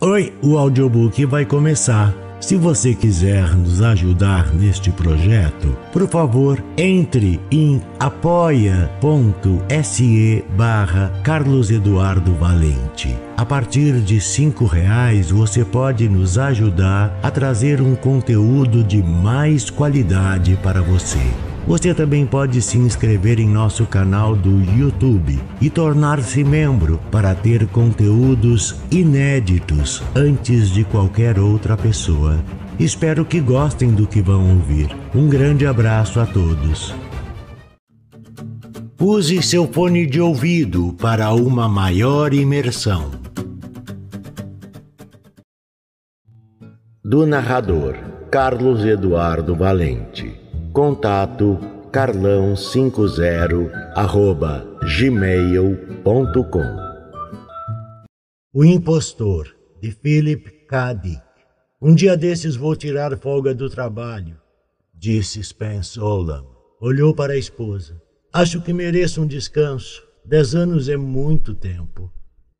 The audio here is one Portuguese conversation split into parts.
Oi, o audiobook vai começar. Se você quiser nos ajudar neste projeto, por favor, entre em apoia.se barra Carlos Eduardo Valente. A partir de cinco reais você pode nos ajudar a trazer um conteúdo de mais qualidade para você. Você também pode se inscrever em nosso canal do YouTube e tornar-se membro para ter conteúdos inéditos antes de qualquer outra pessoa. Espero que gostem do que vão ouvir. Um grande abraço a todos. Use seu fone de ouvido para uma maior imersão. Do narrador Carlos Eduardo Valente. Contato carlão50 arroba gmail.com O Impostor, de Philip K. Dick. Um dia desses vou tirar folga do trabalho, disse Spence Olam. Olhou para a esposa. Acho que mereço um descanso. Dez anos é muito tempo.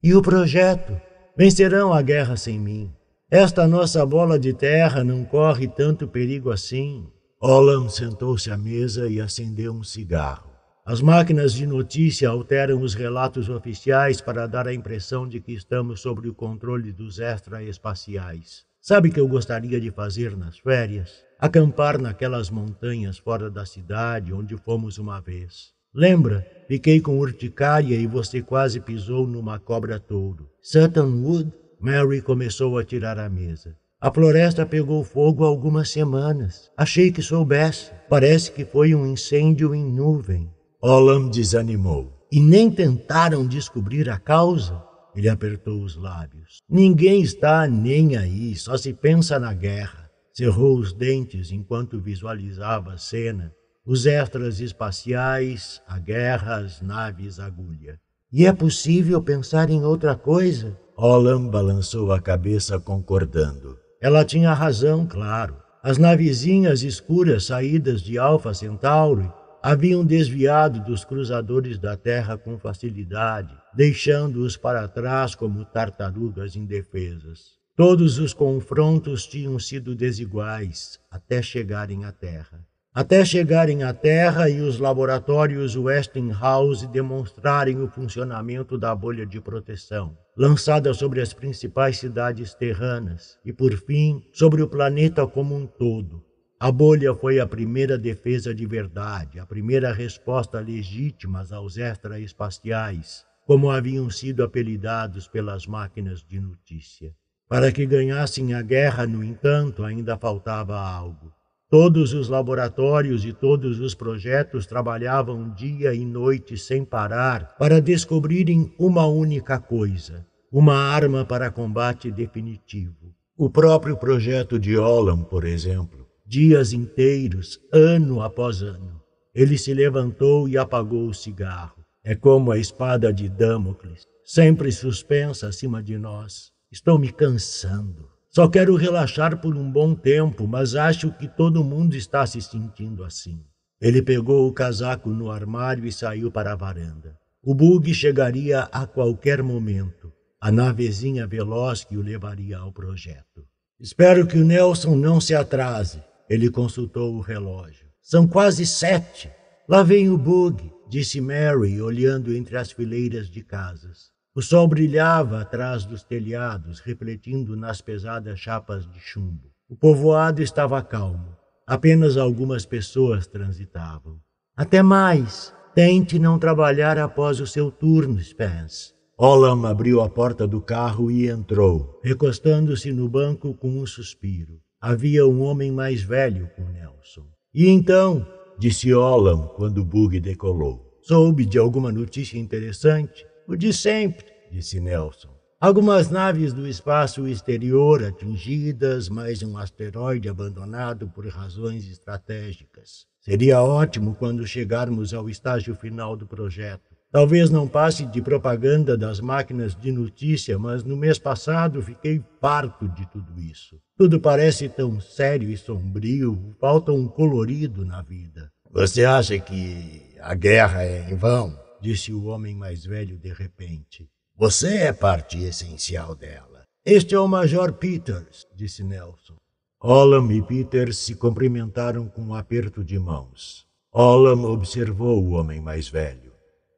E o projeto? Vencerão a guerra sem mim. Esta nossa bola de terra não corre tanto perigo assim. Olam sentou-se à mesa e acendeu um cigarro. As máquinas de notícia alteram os relatos oficiais para dar a impressão de que estamos sob o controle dos extraespaciais. Sabe o que eu gostaria de fazer nas férias? Acampar naquelas montanhas fora da cidade onde fomos uma vez. Lembra? Fiquei com urticária e você quase pisou numa cobra-touro. Sutton Wood? Mary começou a tirar a mesa. A floresta pegou fogo há algumas semanas. Achei que soubesse. Parece que foi um incêndio em nuvem. Olam desanimou. E nem tentaram descobrir a causa. Ele apertou os lábios. Ninguém está nem aí, só se pensa na guerra. Cerrou os dentes enquanto visualizava a cena, os extras espaciais, a guerra, as naves agulha. E é possível pensar em outra coisa? Olam balançou a cabeça concordando. Ela tinha razão, claro. As navezinhas escuras saídas de Alfa Centauri haviam desviado dos cruzadores da Terra com facilidade, deixando-os para trás como tartarugas indefesas. Todos os confrontos tinham sido desiguais até chegarem à Terra até chegarem à Terra e os laboratórios Westinghouse demonstrarem o funcionamento da bolha de proteção, lançada sobre as principais cidades terranas e, por fim, sobre o planeta como um todo. A bolha foi a primeira defesa de verdade, a primeira resposta legítima aos extraespaciais, como haviam sido apelidados pelas máquinas de notícia. Para que ganhassem a guerra, no entanto, ainda faltava algo Todos os laboratórios e todos os projetos trabalhavam dia e noite sem parar para descobrirem uma única coisa: uma arma para combate definitivo. O próprio projeto de Olam, por exemplo, dias inteiros, ano após ano. Ele se levantou e apagou o cigarro. É como a espada de Damocles, sempre suspensa acima de nós. Estou me cansando. Só quero relaxar por um bom tempo, mas acho que todo mundo está se sentindo assim. Ele pegou o casaco no armário e saiu para a varanda. O bug chegaria a qualquer momento. A navezinha veloz que o levaria ao projeto. Espero que o Nelson não se atrase. Ele consultou o relógio. São quase sete. Lá vem o bug, disse Mary, olhando entre as fileiras de casas. O sol brilhava atrás dos telhados, refletindo nas pesadas chapas de chumbo. O povoado estava calmo. Apenas algumas pessoas transitavam. Até mais! Tente não trabalhar após o seu turno, Spence. Olam abriu a porta do carro e entrou, recostando-se no banco com um suspiro. Havia um homem mais velho com Nelson. E então? disse Olam quando o bug decolou. Soube de alguma notícia interessante? O de sempre, disse Nelson. Algumas naves do espaço exterior atingidas, mais um asteroide abandonado por razões estratégicas. Seria ótimo quando chegarmos ao estágio final do projeto. Talvez não passe de propaganda das máquinas de notícia, mas no mês passado fiquei farto de tudo isso. Tudo parece tão sério e sombrio, falta um colorido na vida. Você acha que a guerra é em vão? disse o homem mais velho de repente. Você é parte essencial dela. Este é o Major Peters, disse Nelson. Olam e Peters se cumprimentaram com um aperto de mãos. Olam observou o homem mais velho.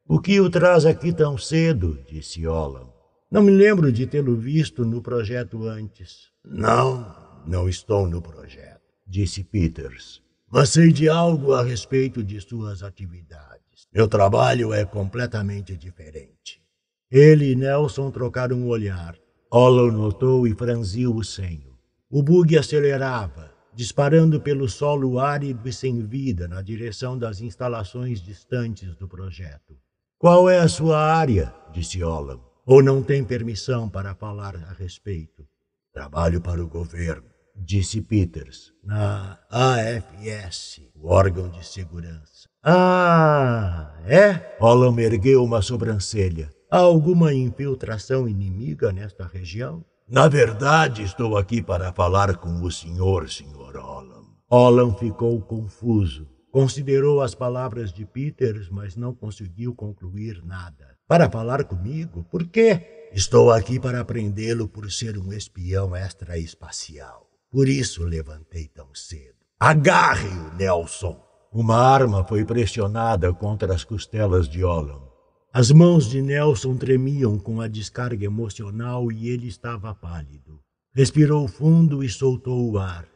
O que o traz aqui tão cedo? disse Olam. Não me lembro de tê-lo visto no projeto antes. Não, não estou no projeto, disse Peters. Mas sei de algo a respeito de suas atividades. Meu trabalho é completamente diferente. Ele e Nelson trocaram um olhar. Hollow notou e franziu o senho. O bug acelerava, disparando pelo solo árido e sem vida na direção das instalações distantes do projeto. Qual é a sua área? disse Hollow. Ou não tem permissão para falar a respeito? Trabalho para o governo, disse Peters, na AFS, o órgão de segurança. Ah, é? Holland ergueu uma sobrancelha. Há alguma infiltração inimiga nesta região? Na verdade, estou aqui para falar com o senhor, senhor Holland. Holland ficou confuso. Considerou as palavras de Peters, mas não conseguiu concluir nada. Para falar comigo? Por quê? Estou aqui para prendê-lo por ser um espião extraespacial. Por isso levantei tão cedo. Agarre-o, Nelson! Uma arma foi pressionada contra as costelas de Olam. As mãos de Nelson tremiam com a descarga emocional e ele estava pálido. Respirou fundo e soltou o ar.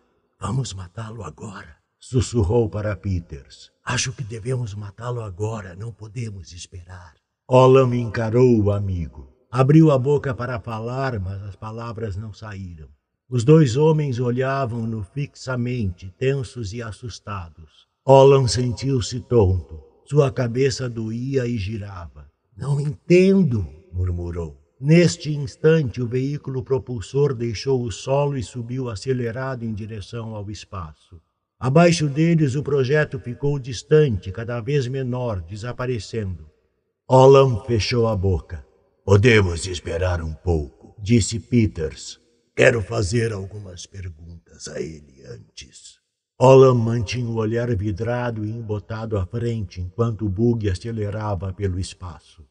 Vamos matá-lo agora, sussurrou para Peters. Acho que devemos matá-lo agora, não podemos esperar. Olam encarou o amigo. Abriu a boca para falar, mas as palavras não saíram. Os dois homens olhavam-no fixamente, tensos e assustados. Olan sentiu-se tonto. Sua cabeça doía e girava. Não entendo, murmurou. Neste instante, o veículo propulsor deixou o solo e subiu acelerado em direção ao espaço. Abaixo deles, o projeto ficou distante, cada vez menor, desaparecendo. Olan fechou a boca. Podemos esperar um pouco, disse Peters. Quero fazer algumas perguntas a ele antes. Olam mantinha o olhar vidrado e embotado à frente enquanto o bug acelerava pelo espaço.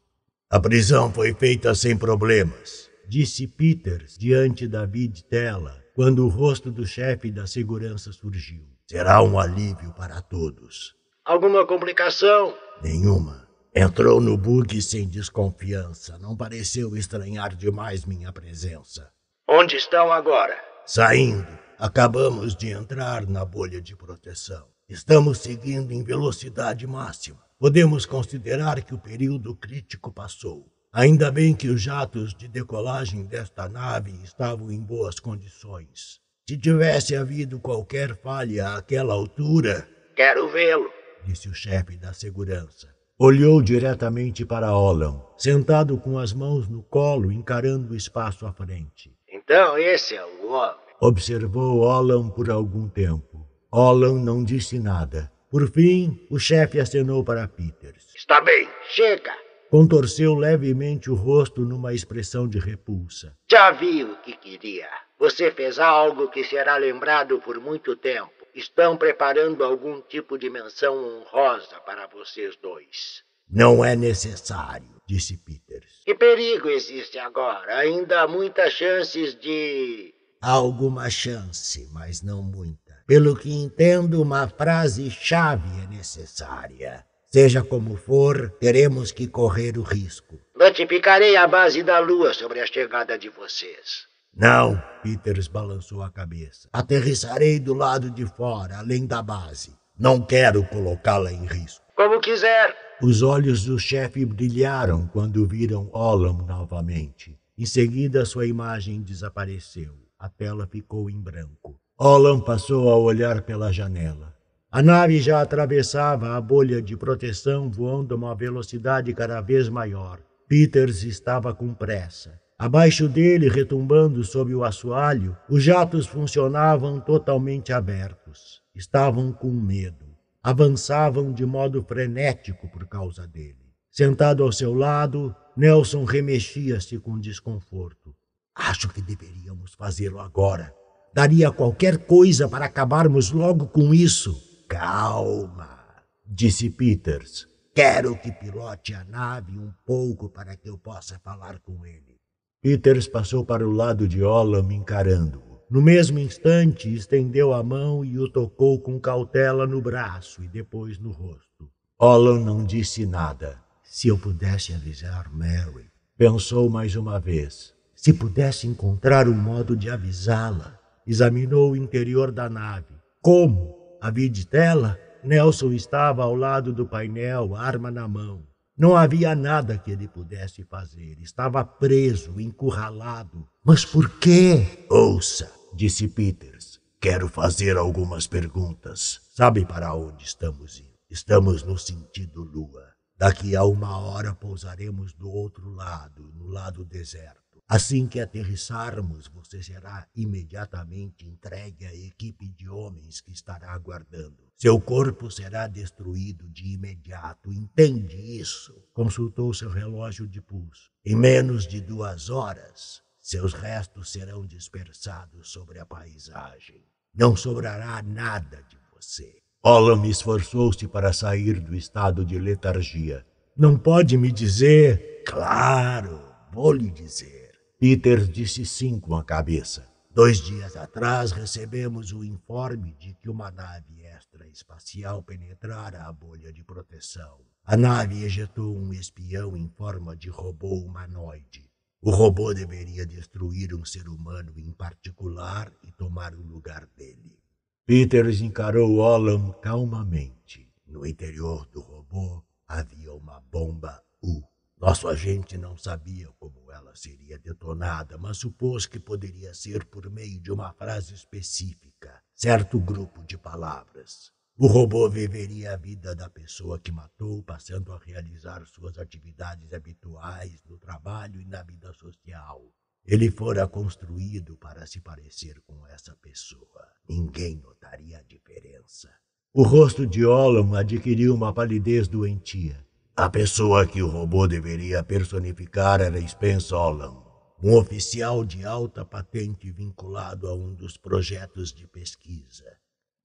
A prisão foi feita sem problemas, disse Peters diante da vid tela quando o rosto do chefe da segurança surgiu. Será um alívio para todos. Alguma complicação? Nenhuma. Entrou no bug sem desconfiança. Não pareceu estranhar demais minha presença. Onde estão agora? Saindo, Acabamos de entrar na bolha de proteção. Estamos seguindo em velocidade máxima. Podemos considerar que o período crítico passou. Ainda bem que os jatos de decolagem desta nave estavam em boas condições. Se tivesse havido qualquer falha àquela altura. Quero vê-lo, disse o chefe da segurança. Olhou diretamente para Olan, sentado com as mãos no colo, encarando o espaço à frente. Então esse é o Olam. Observou Olan por algum tempo. Olan não disse nada. Por fim, o chefe acenou para Peters. Está bem, chega. Contorceu levemente o rosto numa expressão de repulsa. Já vi o que queria. Você fez algo que será lembrado por muito tempo. Estão preparando algum tipo de menção honrosa para vocês dois. Não é necessário, disse Peters. Que perigo existe agora? Ainda há muitas chances de há alguma chance, mas não muita. Pelo que entendo, uma frase-chave é necessária. Seja como for, teremos que correr o risco. Notificarei a base da Lua sobre a chegada de vocês. Não, Peters balançou a cabeça. Aterrissarei do lado de fora, além da base. Não quero colocá-la em risco. Como quiser. Os olhos do chefe brilharam quando viram Olam novamente. Em seguida, sua imagem desapareceu. A tela ficou em branco. Olan passou a olhar pela janela. A nave já atravessava a bolha de proteção voando a uma velocidade cada vez maior. Peters estava com pressa. Abaixo dele, retumbando sob o assoalho, os jatos funcionavam totalmente abertos. Estavam com medo. Avançavam de modo frenético por causa dele. Sentado ao seu lado, Nelson remexia-se com desconforto. Acho que deveríamos fazê-lo agora. Daria qualquer coisa para acabarmos logo com isso. Calma, disse Peters. Quero que pilote a nave um pouco para que eu possa falar com ele. Peters passou para o lado de Olam encarando-o. No mesmo instante, estendeu a mão e o tocou com cautela no braço e depois no rosto. Olam não disse nada. Se eu pudesse avisar Mary, pensou mais uma vez. Se pudesse encontrar um modo de avisá-la, examinou o interior da nave. Como? Havia de tela? Nelson estava ao lado do painel, arma na mão. Não havia nada que ele pudesse fazer. Estava preso, encurralado. Mas por quê? Ouça, disse Peters. Quero fazer algumas perguntas. Sabe para onde estamos indo? Estamos no sentido lua. Daqui a uma hora pousaremos do outro lado, no lado deserto. Assim que aterrissarmos, você será imediatamente entregue à equipe de homens que estará aguardando. Seu corpo será destruído de imediato. Entende isso? Consultou seu relógio de pulso. Em menos de duas horas, seus restos serão dispersados sobre a paisagem. Não sobrará nada de você. Olam esforçou-se para sair do estado de letargia. Não pode me dizer? Claro, vou lhe dizer. Peter disse sim com a cabeça. Dois dias atrás recebemos o informe de que uma nave extraespacial penetrara a bolha de proteção. A nave ejetou um espião em forma de robô humanoide. O robô deveria destruir um ser humano em particular e tomar o lugar dele. Peters encarou Olam calmamente. No interior do robô havia uma bomba U. Nosso agente não sabia como ela seria detonada, mas supôs que poderia ser por meio de uma frase específica, certo grupo de palavras. O robô viveria a vida da pessoa que matou, passando a realizar suas atividades habituais no trabalho e na vida social. Ele fora construído para se parecer com essa pessoa. Ninguém notaria a diferença. O rosto de Olam adquiriu uma palidez doentia. A pessoa que o robô deveria personificar era Spence Olam, um oficial de alta patente vinculado a um dos projetos de pesquisa.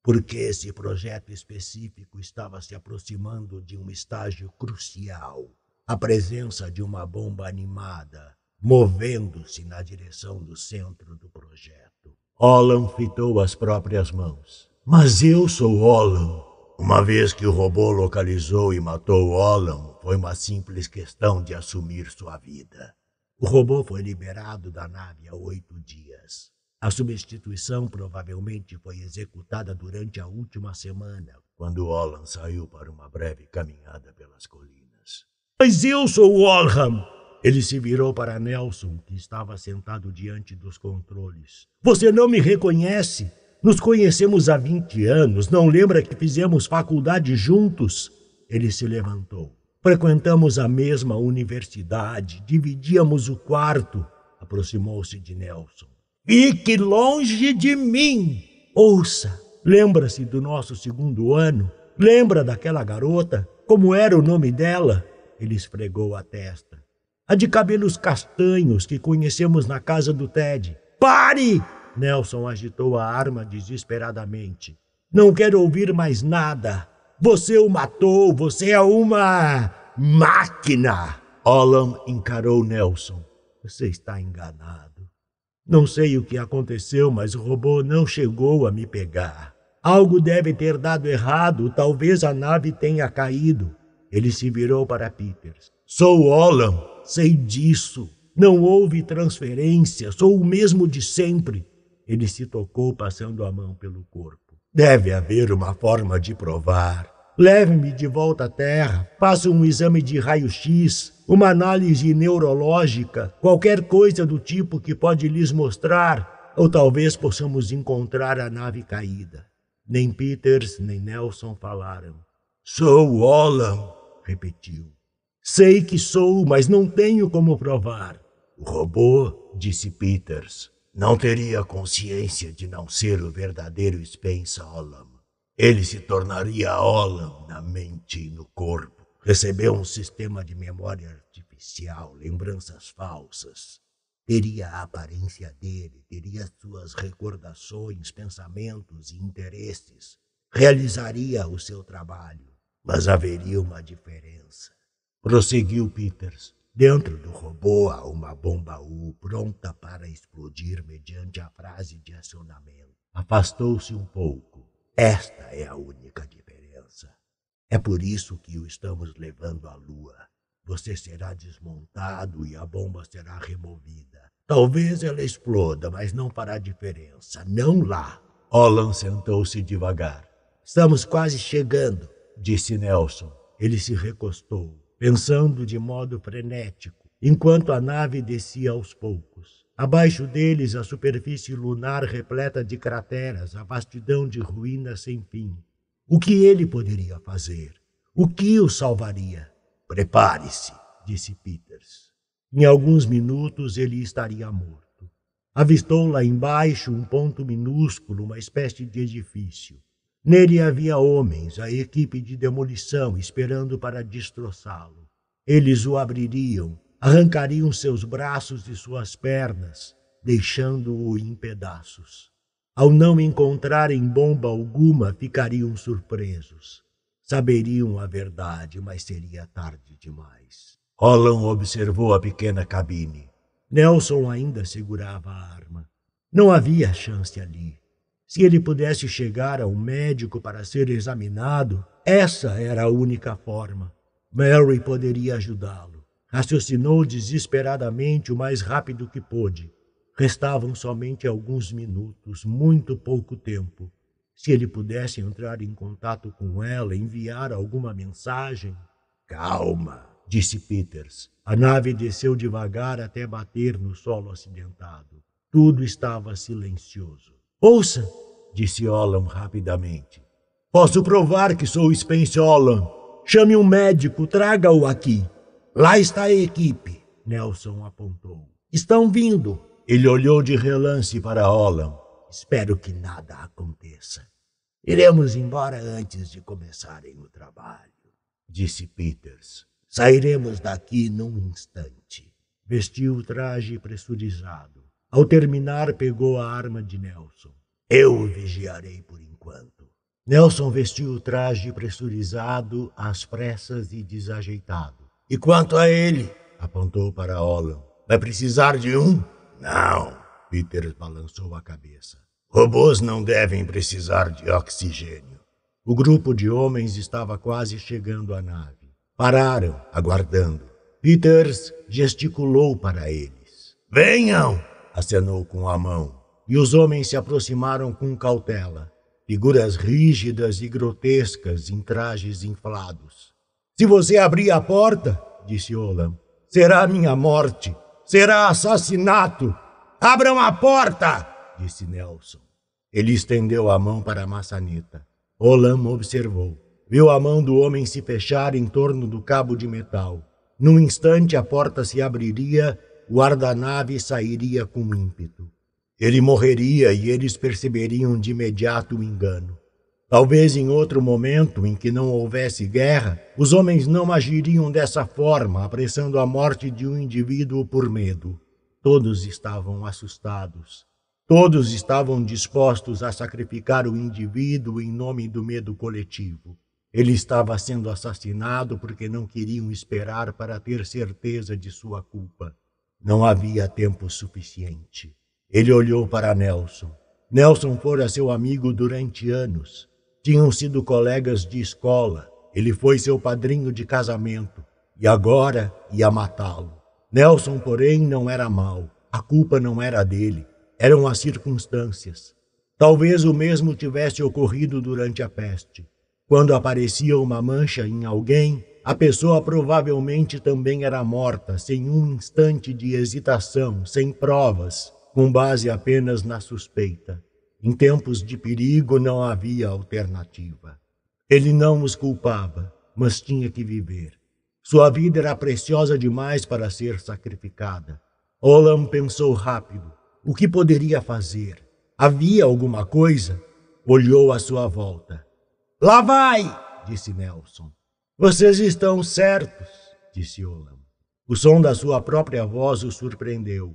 Porque esse projeto específico estava se aproximando de um estágio crucial a presença de uma bomba animada movendo-se na direção do centro do projeto. Olan fitou as próprias mãos. Mas eu sou Olan, uma vez que o robô localizou e matou Olam, foi uma simples questão de assumir sua vida. O robô foi liberado da nave há oito dias. A substituição provavelmente foi executada durante a última semana, quando Olam saiu para uma breve caminhada pelas colinas. Mas eu sou Olham! Ele se virou para Nelson, que estava sentado diante dos controles. Você não me reconhece? Nos conhecemos há 20 anos, não lembra que fizemos faculdade juntos? Ele se levantou. Frequentamos a mesma universidade, dividíamos o quarto. Aproximou-se de Nelson. Fique longe de mim! Ouça, lembra-se do nosso segundo ano? Lembra daquela garota? Como era o nome dela? Ele esfregou a testa. A de cabelos castanhos que conhecemos na casa do Ted. Pare! Nelson agitou a arma desesperadamente. Não quero ouvir mais nada. Você o matou, você é uma máquina. Olam encarou Nelson. Você está enganado. Não sei o que aconteceu, mas o robô não chegou a me pegar. Algo deve ter dado errado, talvez a nave tenha caído. Ele se virou para Peters. Sou Olam, sei disso. Não houve transferência, sou o mesmo de sempre. Ele se tocou passando a mão pelo corpo. Deve haver uma forma de provar. Leve-me de volta à Terra, faça um exame de raio-x, uma análise neurológica, qualquer coisa do tipo que pode lhes mostrar, ou talvez possamos encontrar a nave caída. Nem Peters nem Nelson falaram. Sou Olam, repetiu. Sei que sou, mas não tenho como provar. O robô, disse Peters não teria consciência de não ser o verdadeiro Spencer Olam. Ele se tornaria Olam na mente e no corpo. Recebeu um sistema de memória artificial, lembranças falsas. Teria a aparência dele, teria suas recordações, pensamentos e interesses. Realizaria o seu trabalho, mas haveria uma diferença. Prosseguiu Peters. Dentro do robô há uma bomba U pronta para explodir mediante a frase de acionamento. Afastou-se um pouco. Esta é a única diferença. É por isso que o estamos levando à Lua. Você será desmontado e a bomba será removida. Talvez ela exploda, mas não fará diferença. Não lá. Olan sentou-se devagar. Estamos quase chegando, disse Nelson. Ele se recostou pensando de modo frenético, enquanto a nave descia aos poucos. Abaixo deles, a superfície lunar repleta de crateras, a vastidão de ruínas sem fim. O que ele poderia fazer? O que o salvaria? Prepare-se, disse Peters. Em alguns minutos ele estaria morto. Avistou lá embaixo um ponto minúsculo, uma espécie de edifício. Nele havia homens, a equipe de demolição, esperando para destroçá-lo. Eles o abririam, arrancariam seus braços e suas pernas, deixando-o em pedaços. Ao não encontrarem bomba alguma, ficariam surpresos. Saberiam a verdade, mas seria tarde demais. Holland observou a pequena cabine. Nelson ainda segurava a arma. Não havia chance ali. Se ele pudesse chegar a um médico para ser examinado, essa era a única forma. Mary poderia ajudá-lo. Raciocinou desesperadamente o mais rápido que pôde. Restavam somente alguns minutos, muito pouco tempo. Se ele pudesse entrar em contato com ela, enviar alguma mensagem. Calma, disse Peters. A nave desceu devagar até bater no solo acidentado. Tudo estava silencioso. Ouça, disse Olam rapidamente. Posso provar que sou Spence Olam. Chame um médico, traga-o aqui. Lá está a equipe, Nelson apontou. Estão vindo. Ele olhou de relance para Olam. Espero que nada aconteça. Iremos embora antes de começarem o trabalho, disse Peters. Sairemos daqui num instante. Vestiu o traje pressurizado ao terminar, pegou a arma de Nelson. Eu o vigiarei por enquanto. Nelson vestiu o traje pressurizado, às pressas e desajeitado. E quanto a ele? apontou para Olan. Vai precisar de um? Não. Peters balançou a cabeça. Robôs não devem precisar de oxigênio. O grupo de homens estava quase chegando à nave. Pararam, aguardando. Peters gesticulou para eles. Venham! acenou com a mão, e os homens se aproximaram com cautela, figuras rígidas e grotescas em trajes inflados. Se você abrir a porta, disse Olam, será minha morte, será assassinato. Abram a porta, disse Nelson. Ele estendeu a mão para a maçaneta. Olam observou. Viu a mão do homem se fechar em torno do cabo de metal. Num instante, a porta se abriria o nave sairia com ímpeto. Ele morreria e eles perceberiam de imediato o engano. Talvez em outro momento em que não houvesse guerra, os homens não agiriam dessa forma, apressando a morte de um indivíduo por medo. Todos estavam assustados. Todos estavam dispostos a sacrificar o indivíduo em nome do medo coletivo. Ele estava sendo assassinado porque não queriam esperar para ter certeza de sua culpa. Não havia tempo suficiente. Ele olhou para Nelson. Nelson fora seu amigo durante anos. Tinham sido colegas de escola. Ele foi seu padrinho de casamento e agora ia matá-lo. Nelson, porém, não era mau. A culpa não era dele, eram as circunstâncias. Talvez o mesmo tivesse ocorrido durante a peste. Quando aparecia uma mancha em alguém, a pessoa provavelmente também era morta sem um instante de hesitação, sem provas, com base apenas na suspeita. Em tempos de perigo não havia alternativa. Ele não os culpava, mas tinha que viver. Sua vida era preciosa demais para ser sacrificada. Olam pensou rápido. O que poderia fazer? Havia alguma coisa? Olhou à sua volta. Lá vai! disse Nelson. Vocês estão certos, disse Olam. O som da sua própria voz o surpreendeu.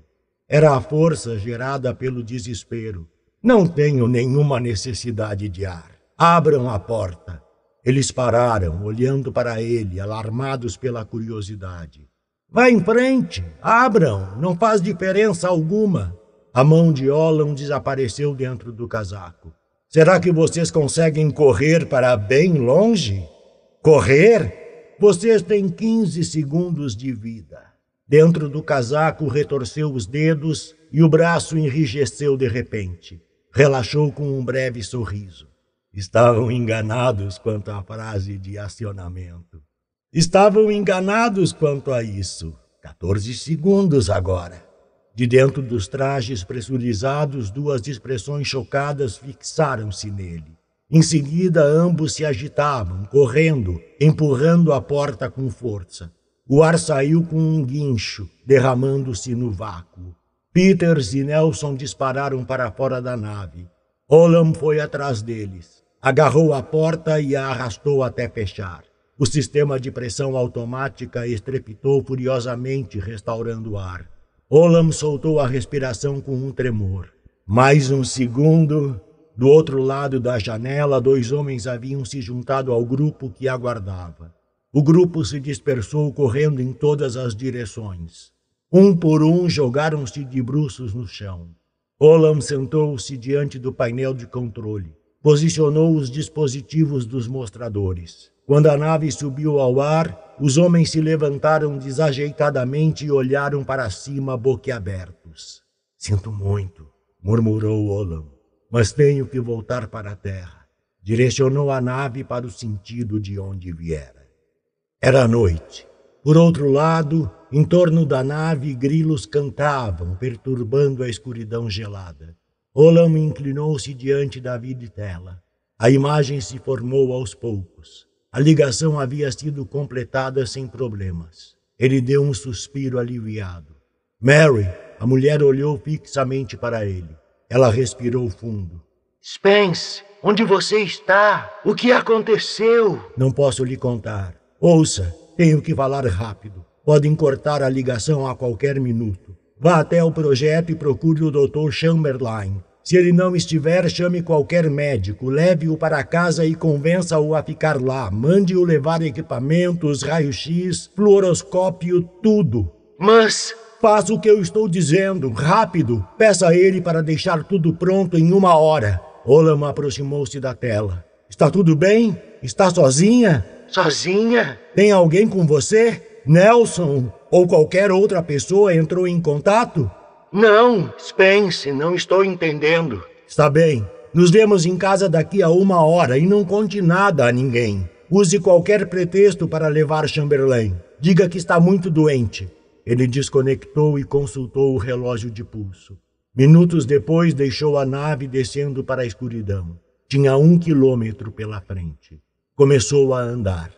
Era a força gerada pelo desespero. Não tenho nenhuma necessidade de ar. Abram a porta. Eles pararam, olhando para ele, alarmados pela curiosidade. Vá em frente, abram, não faz diferença alguma. A mão de Olam desapareceu dentro do casaco. Será que vocês conseguem correr para bem longe? Correr? Vocês têm 15 segundos de vida. Dentro do casaco retorceu os dedos e o braço enrijeceu de repente. Relaxou com um breve sorriso. Estavam enganados quanto à frase de acionamento. Estavam enganados quanto a isso. 14 segundos agora. De dentro dos trajes pressurizados, duas expressões chocadas fixaram-se nele. Em seguida, ambos se agitavam, correndo, empurrando a porta com força. O ar saiu com um guincho, derramando-se no vácuo. Peters e Nelson dispararam para fora da nave. Olam foi atrás deles, agarrou a porta e a arrastou até fechar. O sistema de pressão automática estrepitou furiosamente, restaurando o ar. Olam soltou a respiração com um tremor. Mais um segundo do outro lado da janela, dois homens haviam se juntado ao grupo que aguardava. O grupo se dispersou correndo em todas as direções. Um por um jogaram-se de bruços no chão. Olam sentou-se diante do painel de controle. Posicionou os dispositivos dos mostradores. Quando a nave subiu ao ar, os homens se levantaram desajeitadamente e olharam para cima boquiabertos. Sinto muito, murmurou Olam mas tenho que voltar para a terra. Direcionou a nave para o sentido de onde viera. Era noite. Por outro lado, em torno da nave, grilos cantavam, perturbando a escuridão gelada. Olam inclinou-se diante da tela. A imagem se formou aos poucos. A ligação havia sido completada sem problemas. Ele deu um suspiro aliviado. Mary, a mulher olhou fixamente para ele. Ela respirou fundo. Spence, onde você está? O que aconteceu? Não posso lhe contar. Ouça, tenho que falar rápido. Podem cortar a ligação a qualquer minuto. Vá até o projeto e procure o Dr. Chamberlain. Se ele não estiver, chame qualquer médico, leve-o para casa e convença-o a ficar lá. Mande-o levar equipamentos, raio-x, fluoroscópio, tudo. Mas Faça o que eu estou dizendo, rápido. Peça a ele para deixar tudo pronto em uma hora. Olama aproximou-se da tela. Está tudo bem? Está sozinha? Sozinha? Tem alguém com você? Nelson ou qualquer outra pessoa entrou em contato? Não, Spence, não estou entendendo. Está bem. Nos vemos em casa daqui a uma hora e não conte nada a ninguém. Use qualquer pretexto para levar Chamberlain. Diga que está muito doente. Ele desconectou e consultou o relógio de pulso. Minutos depois, deixou a nave descendo para a escuridão. Tinha um quilômetro pela frente. Começou a andar.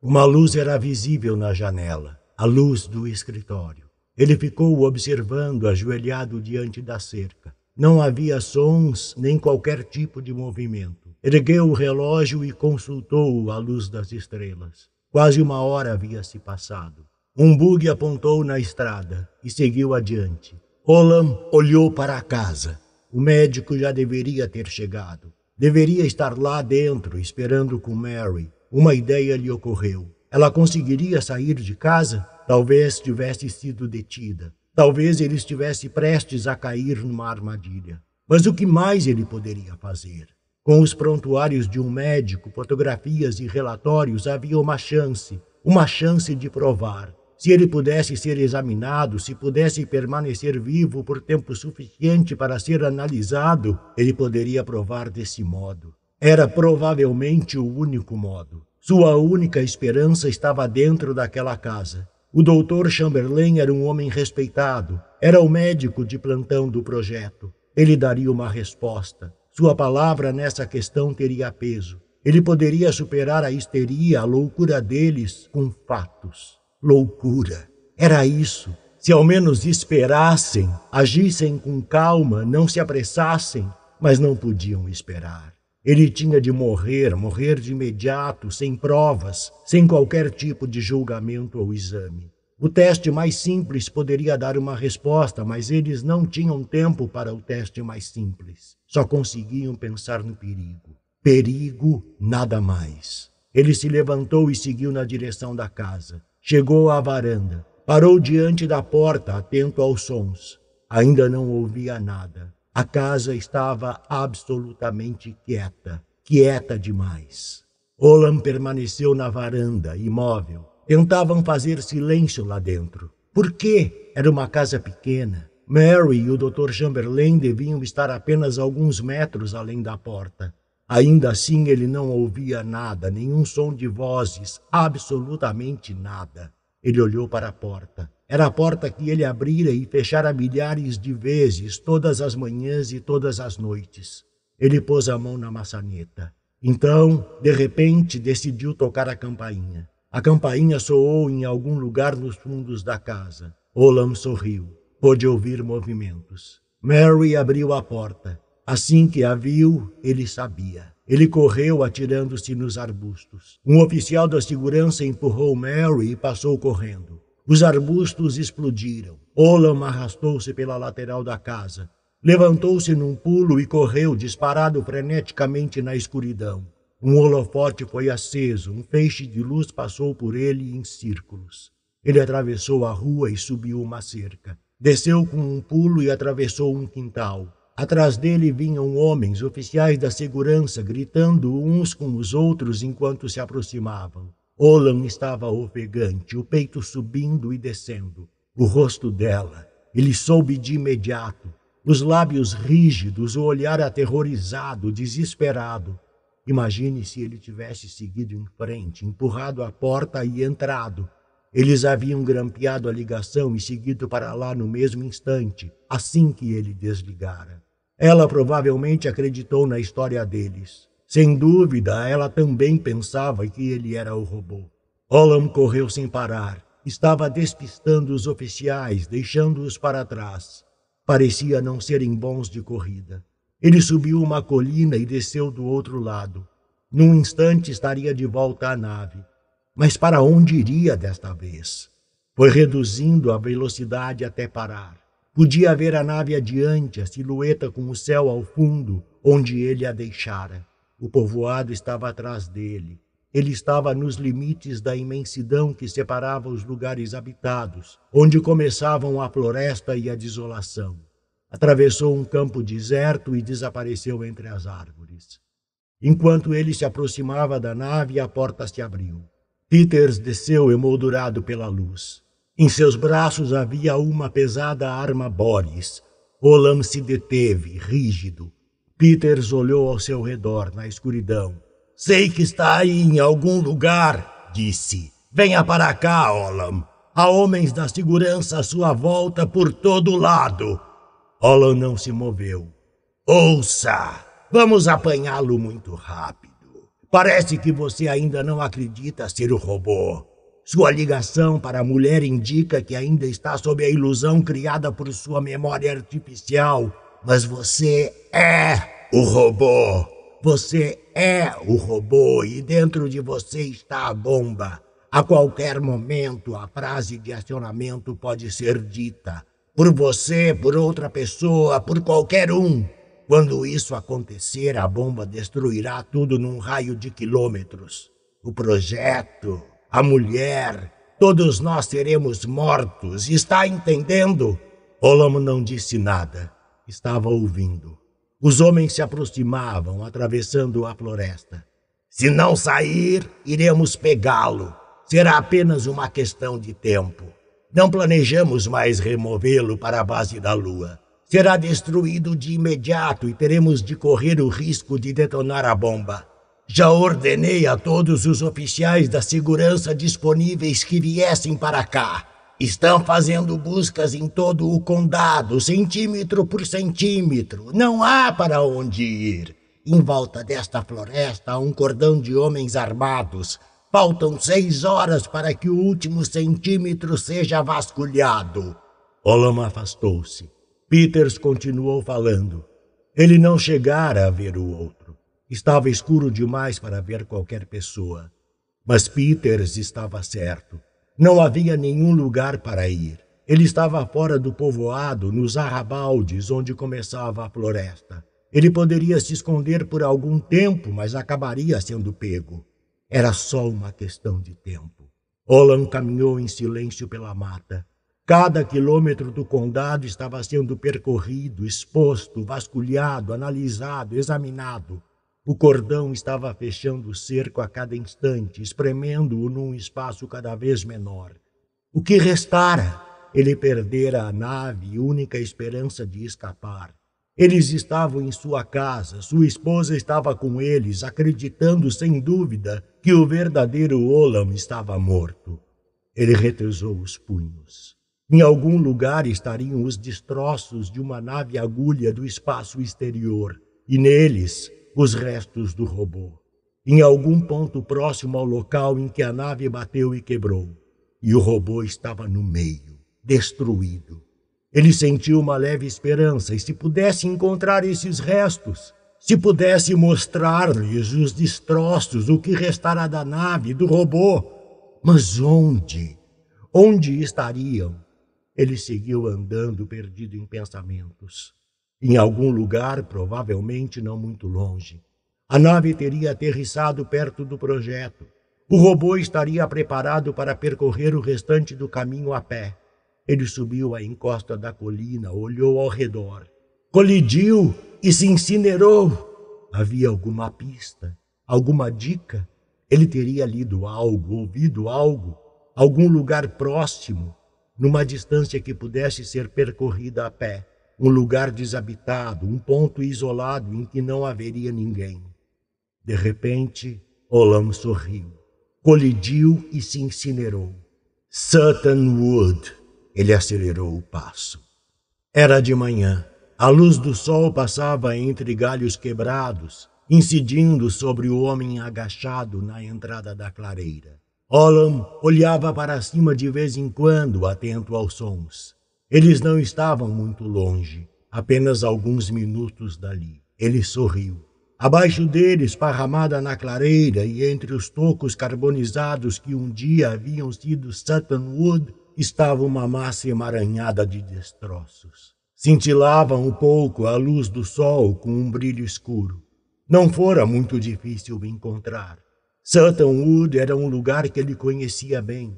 Uma luz era visível na janela, a luz do escritório. Ele ficou observando, ajoelhado diante da cerca. Não havia sons nem qualquer tipo de movimento. Ergueu o relógio e consultou a luz das estrelas. Quase uma hora havia se passado. Um bug apontou na estrada e seguiu adiante. Olam olhou para a casa. O médico já deveria ter chegado. Deveria estar lá dentro, esperando com Mary. Uma ideia lhe ocorreu. Ela conseguiria sair de casa? Talvez tivesse sido detida. Talvez ele estivesse prestes a cair numa armadilha. Mas o que mais ele poderia fazer? Com os prontuários de um médico, fotografias e relatórios, havia uma chance, uma chance de provar se ele pudesse ser examinado, se pudesse permanecer vivo por tempo suficiente para ser analisado, ele poderia provar desse modo. Era provavelmente o único modo. Sua única esperança estava dentro daquela casa. O doutor Chamberlain era um homem respeitado, era o médico de plantão do projeto. Ele daria uma resposta. Sua palavra nessa questão teria peso. Ele poderia superar a histeria, a loucura deles com fatos loucura. Era isso. Se ao menos esperassem, agissem com calma, não se apressassem, mas não podiam esperar. Ele tinha de morrer, morrer de imediato, sem provas, sem qualquer tipo de julgamento ou exame. O teste mais simples poderia dar uma resposta, mas eles não tinham tempo para o teste mais simples. Só conseguiam pensar no perigo. Perigo, nada mais. Ele se levantou e seguiu na direção da casa. Chegou à varanda. Parou diante da porta, atento aos sons. Ainda não ouvia nada. A casa estava absolutamente quieta, quieta demais. Olam permaneceu na varanda, imóvel. Tentavam fazer silêncio lá dentro. Por quê? Era uma casa pequena. Mary e o Dr. Chamberlain deviam estar apenas alguns metros além da porta. Ainda assim, ele não ouvia nada, nenhum som de vozes, absolutamente nada. Ele olhou para a porta. Era a porta que ele abrira e fechara milhares de vezes, todas as manhãs e todas as noites. Ele pôs a mão na maçaneta. Então, de repente, decidiu tocar a campainha. A campainha soou em algum lugar nos fundos da casa. Olam sorriu. Pôde ouvir movimentos. Mary abriu a porta. Assim que a viu, ele sabia. Ele correu atirando-se nos arbustos. Um oficial da segurança empurrou Mary e passou correndo. Os arbustos explodiram. Olam arrastou-se pela lateral da casa. Levantou-se num pulo e correu disparado freneticamente na escuridão. Um holofote foi aceso, um feixe de luz passou por ele em círculos. Ele atravessou a rua e subiu uma cerca. Desceu com um pulo e atravessou um quintal. Atrás dele vinham homens, oficiais da segurança, gritando uns com os outros enquanto se aproximavam. Olan estava ofegante, o peito subindo e descendo. O rosto dela, ele soube de imediato. Os lábios rígidos, o olhar aterrorizado, desesperado. Imagine se ele tivesse seguido em frente, empurrado a porta e entrado. Eles haviam grampeado a ligação e seguido para lá no mesmo instante, assim que ele desligara. Ela provavelmente acreditou na história deles. Sem dúvida, ela também pensava que ele era o robô. Olam correu sem parar. Estava despistando os oficiais, deixando-os para trás. Parecia não serem bons de corrida. Ele subiu uma colina e desceu do outro lado. Num instante estaria de volta à nave. Mas para onde iria desta vez? Foi reduzindo a velocidade até parar. Podia ver a nave adiante, a silhueta com o céu ao fundo, onde ele a deixara. O povoado estava atrás dele. Ele estava nos limites da imensidão que separava os lugares habitados, onde começavam a floresta e a desolação. Atravessou um campo deserto e desapareceu entre as árvores. Enquanto ele se aproximava da nave, a porta se abriu. Peters desceu emoldurado pela luz. Em seus braços havia uma pesada arma Boris. Olam se deteve, rígido. Peters olhou ao seu redor, na escuridão. Sei que está aí em algum lugar, disse. Venha para cá, Olam. Há homens da segurança à sua volta por todo lado. Olam não se moveu. Ouça! Vamos apanhá-lo muito rápido. Parece que você ainda não acredita ser o robô. Sua ligação para a mulher indica que ainda está sob a ilusão criada por sua memória artificial. Mas você é o robô. Você é o robô e dentro de você está a bomba. A qualquer momento, a frase de acionamento pode ser dita. Por você, por outra pessoa, por qualquer um. Quando isso acontecer, a bomba destruirá tudo num raio de quilômetros. O projeto, a mulher, todos nós seremos mortos, está entendendo? Olamo não disse nada, estava ouvindo. Os homens se aproximavam, atravessando a floresta. Se não sair, iremos pegá-lo. Será apenas uma questão de tempo. Não planejamos mais removê-lo para a base da Lua. Será destruído de imediato e teremos de correr o risco de detonar a bomba. Já ordenei a todos os oficiais da segurança disponíveis que viessem para cá. Estão fazendo buscas em todo o condado, centímetro por centímetro. Não há para onde ir. Em volta desta floresta há um cordão de homens armados. Faltam seis horas para que o último centímetro seja vasculhado. Olam afastou-se. Peters continuou falando. Ele não chegara a ver o outro. Estava escuro demais para ver qualquer pessoa. Mas Peters estava certo. Não havia nenhum lugar para ir. Ele estava fora do povoado, nos arrabaldes onde começava a floresta. Ele poderia se esconder por algum tempo, mas acabaria sendo pego. Era só uma questão de tempo. Olan caminhou em silêncio pela mata. Cada quilômetro do condado estava sendo percorrido, exposto, vasculhado, analisado, examinado. O cordão estava fechando o cerco a cada instante, espremendo-o num espaço cada vez menor. O que restara? Ele perdera a nave, e única esperança de escapar. Eles estavam em sua casa, sua esposa estava com eles, acreditando sem dúvida que o verdadeiro Olam estava morto. Ele retesou os punhos. Em algum lugar estariam os destroços de uma nave agulha do espaço exterior, e neles os restos do robô, em algum ponto próximo ao local em que a nave bateu e quebrou. E o robô estava no meio, destruído. Ele sentiu uma leve esperança e, se pudesse encontrar esses restos, se pudesse mostrar-lhes os destroços, o que restará da nave, do robô. Mas onde? Onde estariam? Ele seguiu andando, perdido em pensamentos em algum lugar, provavelmente não muito longe. A nave teria aterrissado perto do projeto. O robô estaria preparado para percorrer o restante do caminho a pé. Ele subiu a encosta da colina, olhou ao redor. Colidiu e se incinerou. Havia alguma pista, alguma dica? Ele teria lido algo, ouvido algo, algum lugar próximo, numa distância que pudesse ser percorrida a pé um lugar desabitado, um ponto isolado em que não haveria ninguém. De repente, Olam sorriu, colidiu e se incinerou. Sutton Wood! Ele acelerou o passo. Era de manhã. A luz do sol passava entre galhos quebrados, incidindo sobre o homem agachado na entrada da clareira. Olam olhava para cima de vez em quando, atento aos sons. Eles não estavam muito longe, apenas alguns minutos dali. Ele sorriu. Abaixo deles, parramada na clareira e entre os tocos carbonizados que um dia haviam sido Sutton Wood, estava uma massa emaranhada de destroços. Cintilava um pouco a luz do sol com um brilho escuro. Não fora muito difícil encontrar. Sutton Wood era um lugar que ele conhecia bem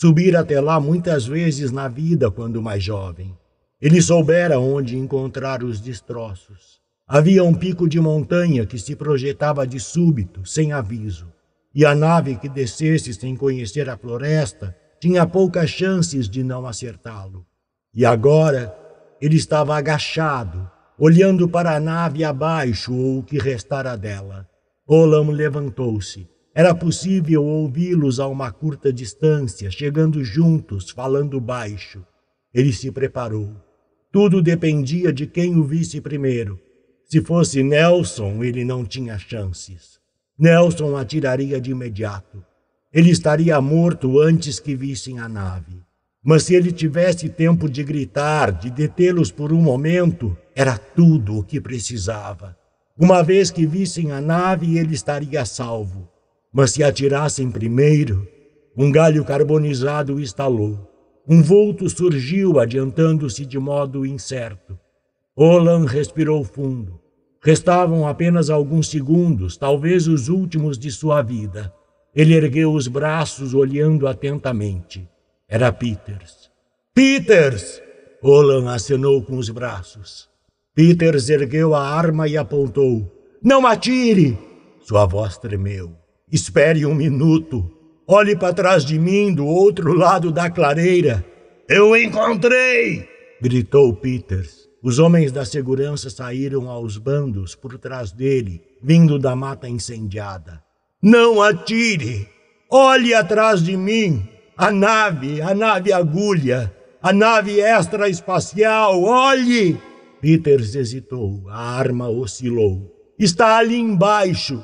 subir até lá muitas vezes na vida quando mais jovem. Ele soubera onde encontrar os destroços. Havia um pico de montanha que se projetava de súbito, sem aviso, e a nave que descesse sem conhecer a floresta tinha poucas chances de não acertá-lo. E agora ele estava agachado, olhando para a nave abaixo ou o que restara dela. Olam levantou-se era possível ouvi-los a uma curta distância, chegando juntos, falando baixo. Ele se preparou. Tudo dependia de quem o visse primeiro. Se fosse Nelson, ele não tinha chances. Nelson atiraria de imediato. Ele estaria morto antes que vissem a nave. Mas se ele tivesse tempo de gritar, de detê-los por um momento, era tudo o que precisava. Uma vez que vissem a nave, ele estaria salvo. Mas se atirassem primeiro, um galho carbonizado estalou. Um vulto surgiu, adiantando-se de modo incerto. Olan respirou fundo. Restavam apenas alguns segundos, talvez os últimos de sua vida. Ele ergueu os braços, olhando atentamente. Era Peters. Peters! Olan acenou com os braços. Peters ergueu a arma e apontou. Não atire! Sua voz tremeu. Espere um minuto. Olhe para trás de mim, do outro lado da clareira. Eu encontrei! gritou Peters. Os homens da segurança saíram aos bandos por trás dele, vindo da mata incendiada. Não atire! Olhe atrás de mim! A nave, a nave agulha, a nave extraespacial, olhe! Peters hesitou, a arma oscilou. Está ali embaixo,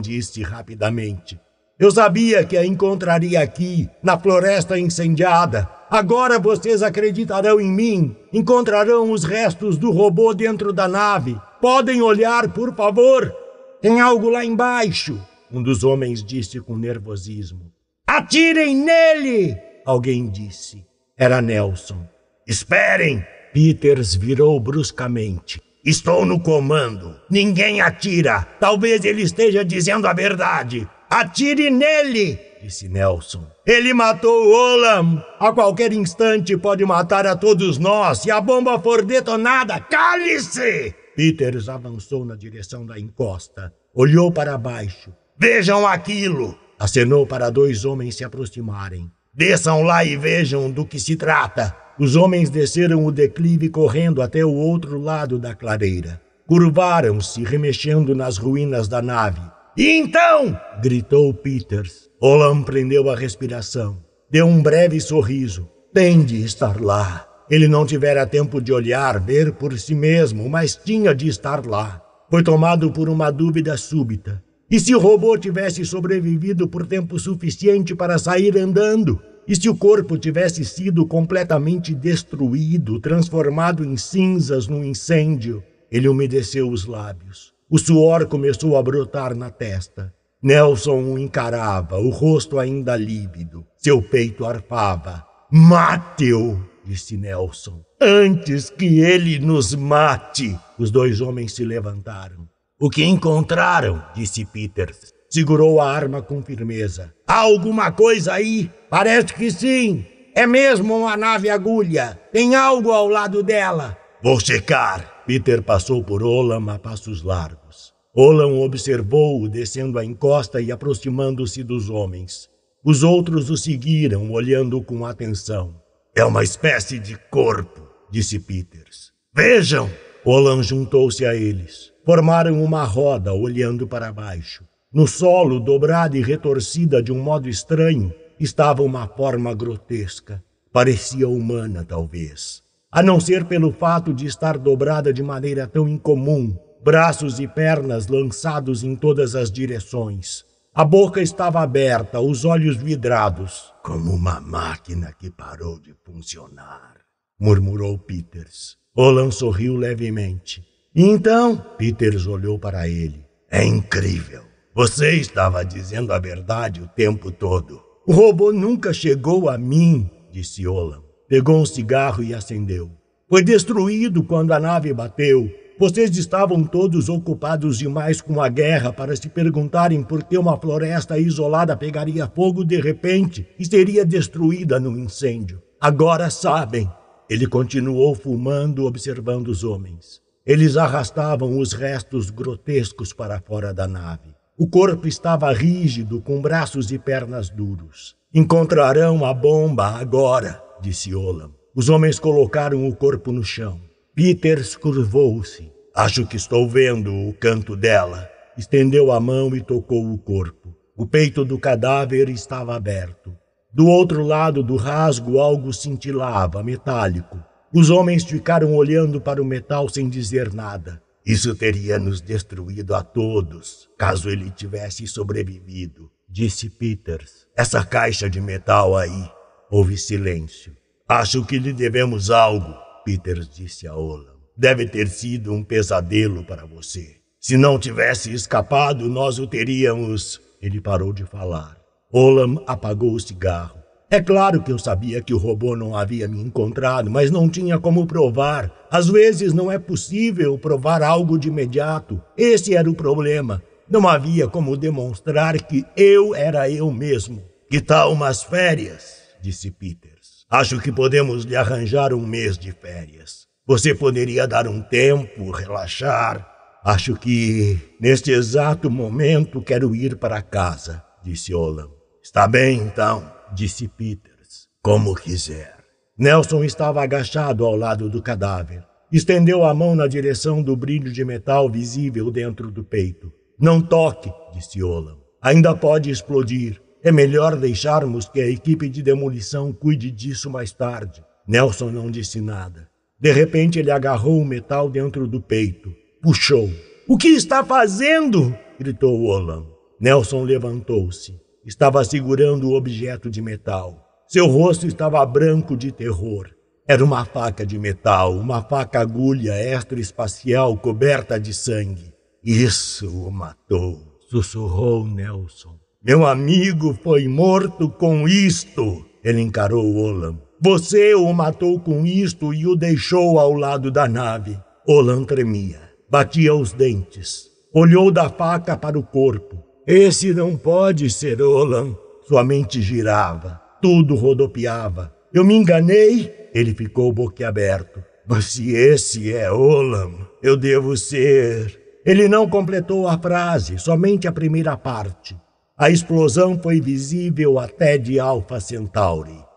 disse rapidamente. Eu sabia que a encontraria aqui, na floresta incendiada. Agora vocês acreditarão em mim. Encontrarão os restos do robô dentro da nave. Podem olhar, por favor. Tem algo lá embaixo, um dos homens disse com nervosismo. Atirem nele! Alguém disse. Era Nelson. Esperem! Peters virou bruscamente. Estou no comando. Ninguém atira. Talvez ele esteja dizendo a verdade. Atire nele! disse Nelson. Ele matou Olam! A qualquer instante pode matar a todos nós se a bomba for detonada. Cale-se! Peters avançou na direção da encosta. Olhou para baixo. Vejam aquilo! Acenou para dois homens se aproximarem. Desçam lá e vejam do que se trata. Os homens desceram o declive correndo até o outro lado da clareira. Curvaram-se, remexendo nas ruínas da nave. E então! gritou Peters. Olam prendeu a respiração. Deu um breve sorriso. Tem de estar lá. Ele não tivera tempo de olhar, ver por si mesmo, mas tinha de estar lá. Foi tomado por uma dúvida súbita. E se o robô tivesse sobrevivido por tempo suficiente para sair andando? E se o corpo tivesse sido completamente destruído, transformado em cinzas num incêndio, ele umedeceu os lábios. O suor começou a brotar na testa. Nelson o encarava, o rosto ainda lívido. Seu peito arfava. Mate-o! disse Nelson. Antes que ele nos mate! Os dois homens se levantaram. O que encontraram? disse Peters segurou a arma com firmeza. Há alguma coisa aí? Parece que sim. É mesmo uma nave agulha. Tem algo ao lado dela. Vou checar. Peter passou por Olam a passos largos. Olam observou-o descendo a encosta e aproximando-se dos homens. Os outros o seguiram, olhando com atenção. É uma espécie de corpo, disse Peters. Vejam! Olam juntou-se a eles. Formaram uma roda, olhando para baixo. No solo, dobrada e retorcida de um modo estranho, estava uma forma grotesca. Parecia humana, talvez. A não ser pelo fato de estar dobrada de maneira tão incomum, braços e pernas lançados em todas as direções. A boca estava aberta, os olhos vidrados, como uma máquina que parou de funcionar, murmurou Peters. Olan sorriu levemente. E então, Peters olhou para ele. É incrível. Você estava dizendo a verdade o tempo todo. O robô nunca chegou a mim, disse Olam. Pegou um cigarro e acendeu. Foi destruído quando a nave bateu. Vocês estavam todos ocupados demais com a guerra para se perguntarem por que uma floresta isolada pegaria fogo de repente e seria destruída no incêndio. Agora sabem. Ele continuou fumando, observando os homens. Eles arrastavam os restos grotescos para fora da nave. O corpo estava rígido, com braços e pernas duros. Encontrarão a bomba agora, disse Olam. Os homens colocaram o corpo no chão. Peters curvou-se. Acho que estou vendo o canto dela. Estendeu a mão e tocou o corpo. O peito do cadáver estava aberto. Do outro lado do rasgo, algo cintilava, metálico. Os homens ficaram olhando para o metal sem dizer nada. Isso teria nos destruído a todos, caso ele tivesse sobrevivido, disse Peters. Essa caixa de metal aí. Houve silêncio. Acho que lhe devemos algo, Peters disse a Olam. Deve ter sido um pesadelo para você. Se não tivesse escapado, nós o teríamos. Ele parou de falar. Olam apagou o cigarro é claro que eu sabia que o robô não havia me encontrado, mas não tinha como provar. Às vezes não é possível provar algo de imediato. Esse era o problema. Não havia como demonstrar que eu era eu mesmo. Que tal umas férias? disse Peters. Acho que podemos lhe arranjar um mês de férias. Você poderia dar um tempo, relaxar. Acho que neste exato momento quero ir para casa, disse Olam. Está bem, então disse Peters. Como quiser. Nelson estava agachado ao lado do cadáver. Estendeu a mão na direção do brilho de metal visível dentro do peito. Não toque, disse Olan. Ainda pode explodir. É melhor deixarmos que a equipe de demolição cuide disso mais tarde. Nelson não disse nada. De repente, ele agarrou o metal dentro do peito. Puxou. O que está fazendo? gritou Olan. Nelson levantou-se estava segurando o objeto de metal. Seu rosto estava branco de terror. Era uma faca de metal, uma faca agulha extraespacial coberta de sangue. Isso o matou, sussurrou Nelson. Meu amigo foi morto com isto. Ele encarou Olan. Você o matou com isto e o deixou ao lado da nave. Olan tremia, batia os dentes, olhou da faca para o corpo, esse não pode ser Olan. Sua mente girava, tudo rodopiava. Eu me enganei? Ele ficou boquiaberto. Mas se esse é Olan, eu devo ser. Ele não completou a frase, somente a primeira parte. A explosão foi visível até de Alpha Centauri.